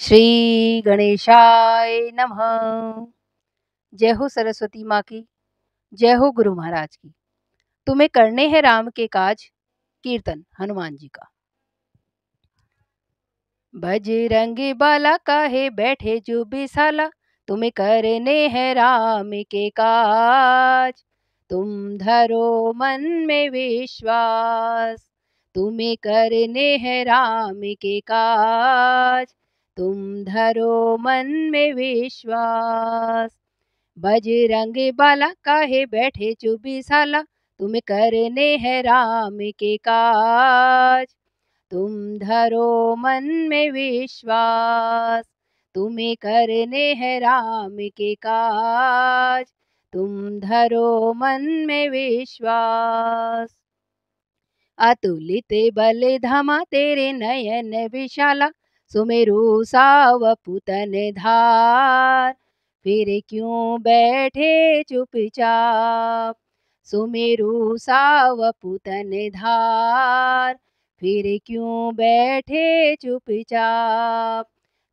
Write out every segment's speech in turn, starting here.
श्री गणेशाय नमः जय हो सरस्वती माँ की जय हो गुरु महाराज की तुम्हें करने हैं राम के काज कीर्तन हनुमान जी का बजरंग बाला है बैठे जो बेसाला तुम्हें करने हैं राम के काज तुम धरो मन में विश्वास तुम्हें करने हैं राम के काज तुम धरो मन में विश्वास बजरंग बाला काहे बैठे चुबी साला तुम करने है राम के काज तुम धरो मन में विश्वास तुम्हें करने है राम के काज तुम धरो मन में विश्वास अतुलित बल धमा तेरे नयन विशाला सुमेरु साव पुतन धार फिर क्यों बैठे चुपचाप सुमेरु पुतन धार फिर क्यों बैठे चुपचाप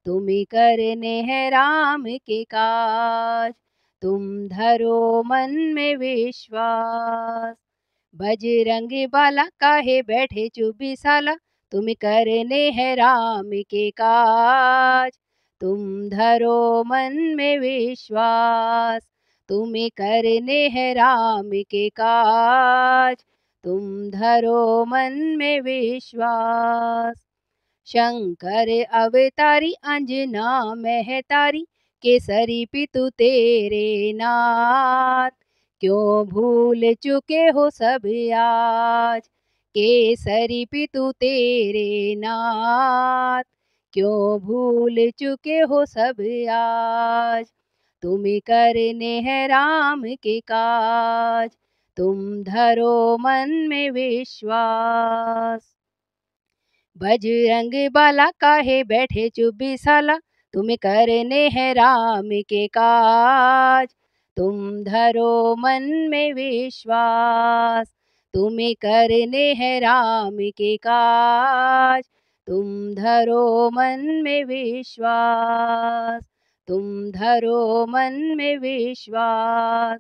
तुम करने हैं राम के काज तुम धरो मन में विश्वास बजरंग बाला काहे बैठे साला तुम करने है राम के काज तुम धरो मन में विश्वास तुम करने है राम के काज तुम धरो मन में विश्वास शंकर अवतारी अंजना महतारी केसरी पितु तेरे नाथ क्यों भूल चुके हो सब आज केसरी पितु तेरे नाथ क्यों भूल चुके हो सब आज तुम करने हैं राम के काज तुम धरो मन में विश्वास बजरंग बाला काहे बैठे चुब्बी साला तुम करने हैं राम के काज तुम धरो मन में विश्वास तुम्हें करने है राम के काज तुम धरो मन में विश्वास तुम धरो मन में विश्वास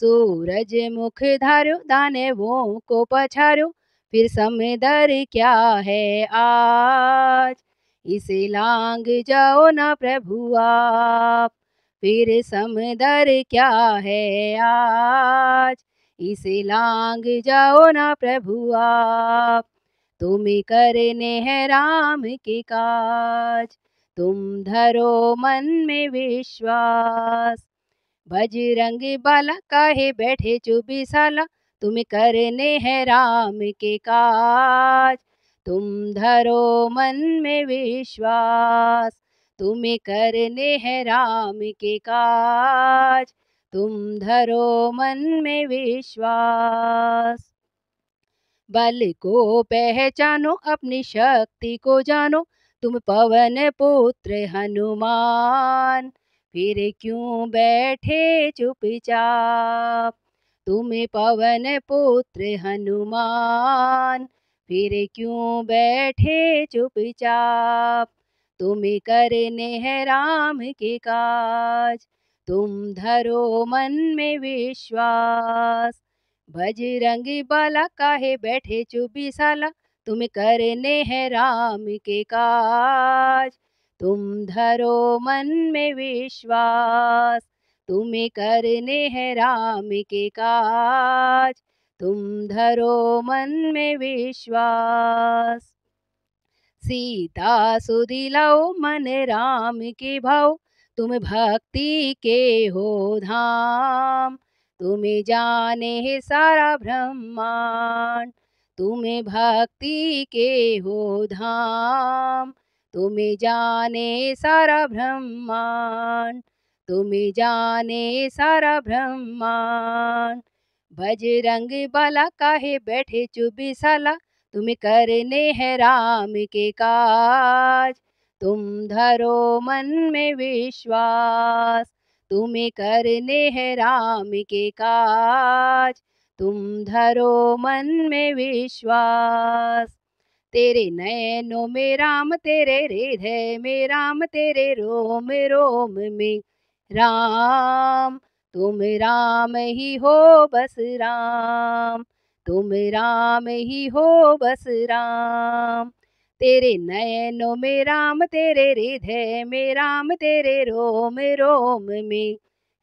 सूरज मुख धारो दाने वो को पछारो फिर दर क्या है आज इसे लांग जाओ ना प्रभु आप फिर दर क्या है आज इसे लांग जाओ ना प्रभु आप तुम करने हैं राम के काज तुम धरो मन में विश्वास बजरंग बाला काहे बैठे साला तुम करने हैं राम के काज तुम धरो मन में विश्वास तुम्हें करने हैं राम के काज तुम धरो मन में विश्वास बल को पहचानो अपनी शक्ति को जानो तुम पवन पुत्र हनुमान फिर क्यों बैठे चुपचाप तुम पवन पुत्र हनुमान फिर क्यों बैठे चुपचाप तुम करने है राम के काज तुम धरो मन में विश्वास बजरंगी बाला काहे बैठे चुपी साला तुम्हें करने हैं राम के काज तुम धरो मन में विश्वास तुम्हें करने हैं राम के काज तुम धरो मन में विश्वास सीता सुदिलाओ मन राम के भाव तुम भक्ति के हो धाम तुम्हें जाने है सारा ब्रह्मांड तुम्हें भक्ति के हो धाम तुम्हें जाने सारा ब्रह्मांड तुम्हें जाने सारा ब्रह्मांड बजरंग बाला काहे बैठे साला तुम्हें करने हैं राम के काज तुम धरो मन में विश्वास तुम्हें करने हैं राम के काज तुम धरो मन में विश्वास तेरे नयनों में राम तेरे हृदय में राम तेरे रोम रोम में राम तुम राम ही हो बस राम तुम राम ही हो बस राम तेरे नयनों में राम तेरे हृदय में राम तेरे रोम रोम में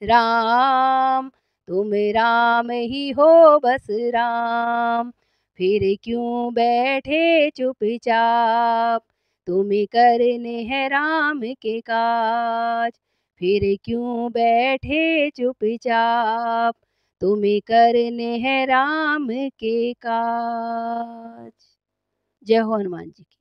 राम तुम राम ही हो बस राम फिर क्यों बैठे चुपचाप तुम्हें करने हैं राम के काज फिर क्यों बैठे चुपचाप तुम्हें करने हैं राम के काज जय हो हनुमान जी की